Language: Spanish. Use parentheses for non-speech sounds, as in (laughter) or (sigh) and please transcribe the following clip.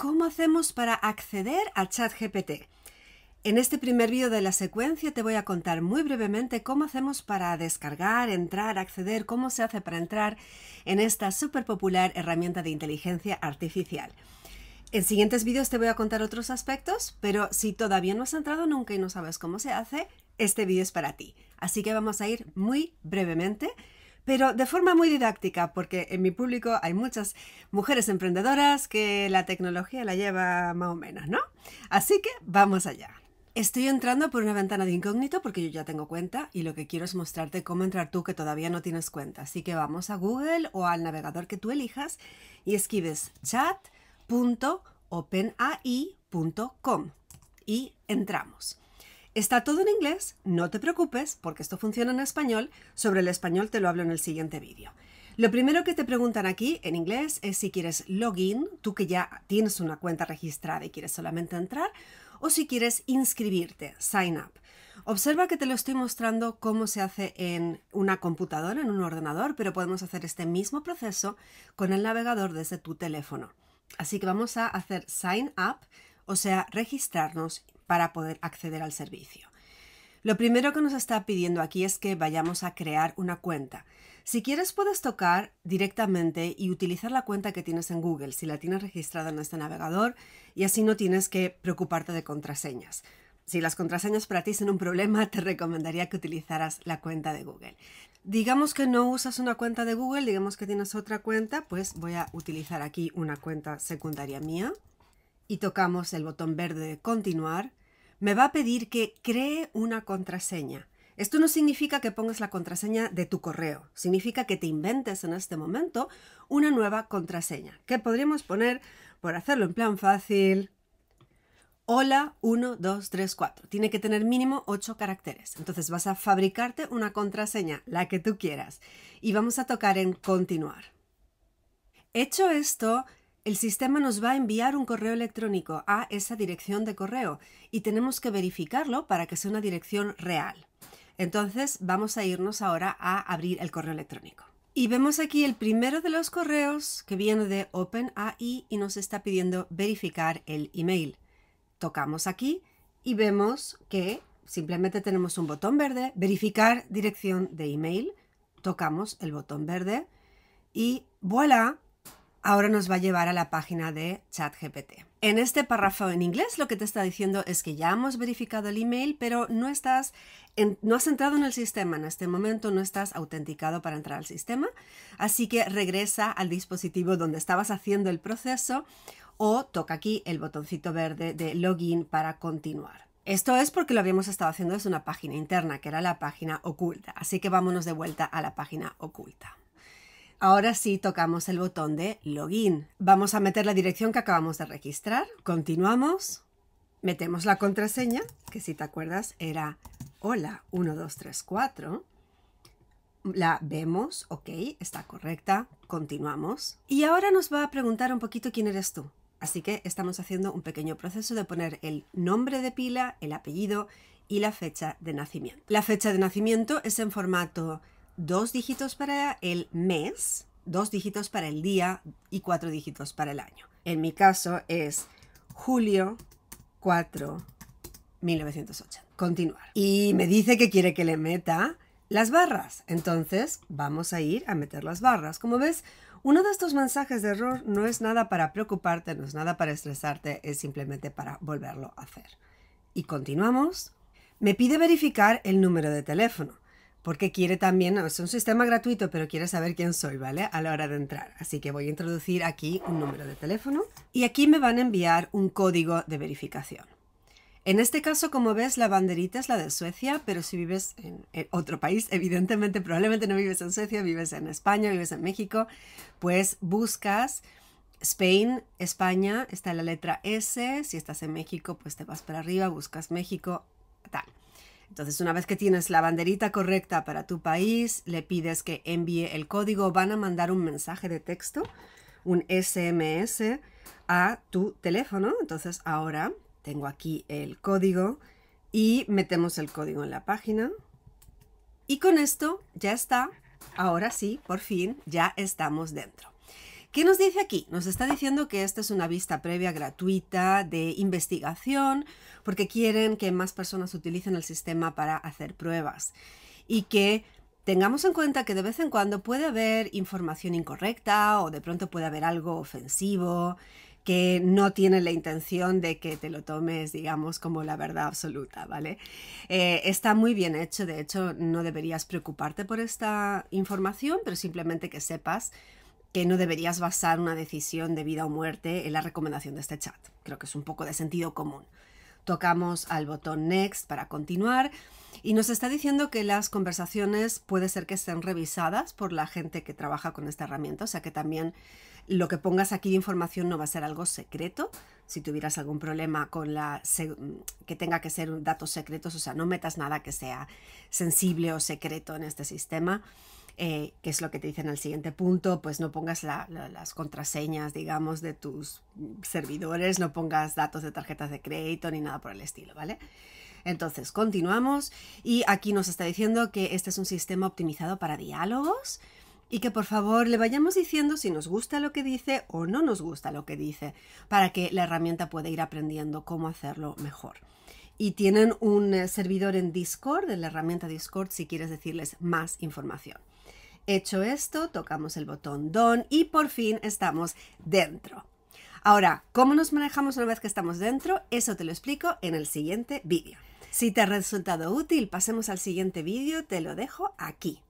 ¿Cómo hacemos para acceder a ChatGPT? En este primer vídeo de la secuencia te voy a contar muy brevemente cómo hacemos para descargar, entrar, acceder, cómo se hace para entrar en esta súper popular herramienta de inteligencia artificial. En siguientes vídeos te voy a contar otros aspectos, pero si todavía no has entrado nunca y no sabes cómo se hace, este vídeo es para ti. Así que vamos a ir muy brevemente pero de forma muy didáctica, porque en mi público hay muchas mujeres emprendedoras que la tecnología la lleva más o menos, ¿no? Así que vamos allá. Estoy entrando por una ventana de incógnito porque yo ya tengo cuenta y lo que quiero es mostrarte cómo entrar tú que todavía no tienes cuenta. Así que vamos a Google o al navegador que tú elijas y escribes chat.openai.com y entramos. Está todo en inglés, no te preocupes, porque esto funciona en español. Sobre el español te lo hablo en el siguiente vídeo. Lo primero que te preguntan aquí en inglés es si quieres login, tú que ya tienes una cuenta registrada y quieres solamente entrar, o si quieres inscribirte, sign up. Observa que te lo estoy mostrando cómo se hace en una computadora, en un ordenador, pero podemos hacer este mismo proceso con el navegador desde tu teléfono. Así que vamos a hacer sign up, o sea, registrarnos para poder acceder al servicio. Lo primero que nos está pidiendo aquí es que vayamos a crear una cuenta. Si quieres puedes tocar directamente y utilizar la cuenta que tienes en Google si la tienes registrada en este navegador y así no tienes que preocuparte de contraseñas. Si las contraseñas para ti son un problema, (laughs) te recomendaría que utilizaras la cuenta de Google. Digamos que no usas una cuenta de Google, digamos que tienes otra cuenta, pues voy a utilizar aquí una cuenta secundaria mía y tocamos el botón verde de continuar me va a pedir que cree una contraseña. Esto no significa que pongas la contraseña de tu correo, significa que te inventes en este momento una nueva contraseña, que podríamos poner, por hacerlo en plan fácil, hola 1, 2, 3, 4. Tiene que tener mínimo 8 caracteres. Entonces vas a fabricarte una contraseña, la que tú quieras, y vamos a tocar en continuar. Hecho esto, el sistema nos va a enviar un correo electrónico a esa dirección de correo y tenemos que verificarlo para que sea una dirección real. Entonces vamos a irnos ahora a abrir el correo electrónico. Y vemos aquí el primero de los correos que viene de OpenAI y nos está pidiendo verificar el email. Tocamos aquí y vemos que simplemente tenemos un botón verde, verificar dirección de email, tocamos el botón verde y voilà, ahora nos va a llevar a la página de ChatGPT. En este párrafo en inglés lo que te está diciendo es que ya hemos verificado el email, pero no estás no has entrado en el sistema en este momento, no estás autenticado para entrar al sistema, así que regresa al dispositivo donde estabas haciendo el proceso o toca aquí el botoncito verde de login para continuar. Esto es porque lo habíamos estado haciendo desde una página interna, que era la página oculta, así que vámonos de vuelta a la página oculta. Ahora sí tocamos el botón de login. Vamos a meter la dirección que acabamos de registrar. Continuamos. Metemos la contraseña, que si te acuerdas era hola 1234. La vemos, ok, está correcta. Continuamos. Y ahora nos va a preguntar un poquito quién eres tú. Así que estamos haciendo un pequeño proceso de poner el nombre de pila, el apellido y la fecha de nacimiento. La fecha de nacimiento es en formato dos dígitos para el mes, dos dígitos para el día y cuatro dígitos para el año. En mi caso es julio 4, 1980. Continuar. Y me dice que quiere que le meta las barras. Entonces vamos a ir a meter las barras. Como ves, uno de estos mensajes de error no es nada para preocuparte, no es nada para estresarte, es simplemente para volverlo a hacer. Y continuamos. Me pide verificar el número de teléfono porque quiere también, es un sistema gratuito, pero quiere saber quién soy, ¿vale? A la hora de entrar. Así que voy a introducir aquí un número de teléfono y aquí me van a enviar un código de verificación. En este caso, como ves, la banderita es la de Suecia, pero si vives en otro país, (laughs) evidentemente probablemente no vives en Suecia, vives en España, vives en México, pues buscas Spain, España, está la letra S, si estás en México, pues te vas para arriba, buscas México, tal. Entonces, una vez que tienes la banderita correcta para tu país, le pides que envíe el código, van a mandar un mensaje de texto, un SMS a tu teléfono. Entonces, ahora tengo aquí el código y metemos el código en la página. Y con esto ya está. Ahora sí, por fin, ya estamos dentro. ¿Qué nos dice aquí? Nos está diciendo que esta es una vista previa gratuita de investigación porque quieren que más personas utilicen el sistema para hacer pruebas y que tengamos en cuenta que de vez en cuando puede haber información incorrecta o de pronto puede haber algo ofensivo que no tiene la intención de que te lo tomes, digamos, como la verdad absoluta, ¿vale? Eh, está muy bien hecho, de hecho, no deberías preocuparte por esta información, pero simplemente que sepas que no deberías basar una decisión de vida o muerte en la recomendación de este chat. Creo que es un poco de sentido común. Tocamos al botón Next para continuar y nos está diciendo que las conversaciones puede ser que estén revisadas por la gente que trabaja con esta herramienta, o sea que también lo que pongas aquí de información no va a ser algo secreto. Si tuvieras algún problema con la que tenga que ser datos secretos, o sea, no metas nada que sea sensible o secreto en este sistema qué eh, que es lo que te dicen al siguiente punto, pues no pongas las contraseñas, digamos, de tus servidores, no pongas datos de tarjetas de crédito ni nada por el estilo, ¿vale? Entonces, continuamos y aquí nos está diciendo que este es un sistema optimizado para diálogos y que por favor le vayamos diciendo si nos gusta lo que dice o no nos gusta lo que dice, para que la herramienta pueda ir aprendiendo cómo hacerlo mejor y tienen un eh, servidor en Discord, en la herramienta Discord, si quieres decirles más información. Hecho esto, tocamos el botón Don y por fin estamos dentro. Ahora, ¿cómo nos manejamos una vez que estamos dentro? Eso te lo explico en el siguiente vídeo. Si te ha resultado útil, pasemos al siguiente vídeo, te lo dejo aquí.